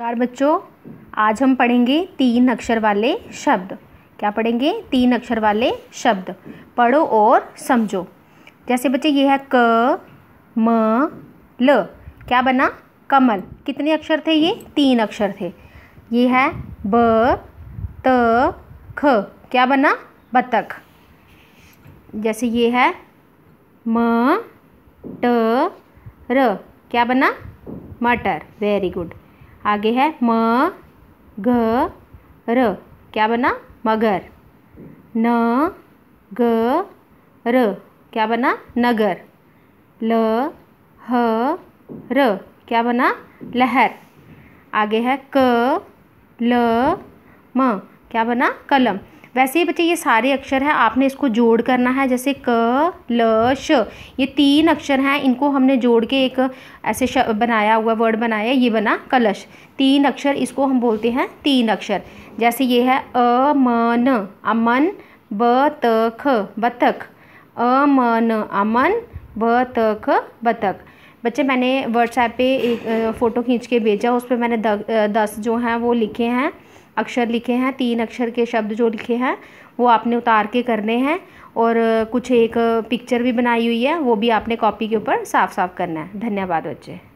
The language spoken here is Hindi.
कार बच्चों आज हम पढ़ेंगे तीन अक्षर वाले शब्द क्या पढ़ेंगे तीन अक्षर वाले शब्द पढ़ो और समझो जैसे बच्चे ये है क म ल क्या बना कमल कितने अक्षर थे ये तीन अक्षर थे ये है ब त ख क्या बना बतख जैसे ये है म ट र क्या बना मटर वेरी गुड आगे है म घ र क्या बना मगर न ग र क्या बना नगर ल ह र क्या बना लहर आगे है क ल म क्या बना कलम वैसे ही बच्चे ये सारे अक्षर हैं आपने इसको जोड़ करना है जैसे क ल श ये तीन अक्षर हैं इनको हमने जोड़ के एक ऐसे बनाया हुआ वर्ड बनाया ये बना कलश तीन अक्षर इसको हम बोलते हैं तीन अक्षर जैसे ये है अ अमन ब त ख बतख अमन अमन ब त ख बतख बच्चे मैंने व्हाट्सएप पे एक फ़ोटो खींच के भेजा उस पर मैंने द, दस जो हैं वो लिखे हैं अक्षर लिखे हैं तीन अक्षर के शब्द जो लिखे हैं वो आपने उतार के करने हैं और कुछ एक पिक्चर भी बनाई हुई है वो भी आपने कॉपी के ऊपर साफ साफ करना है धन्यवाद बच्चे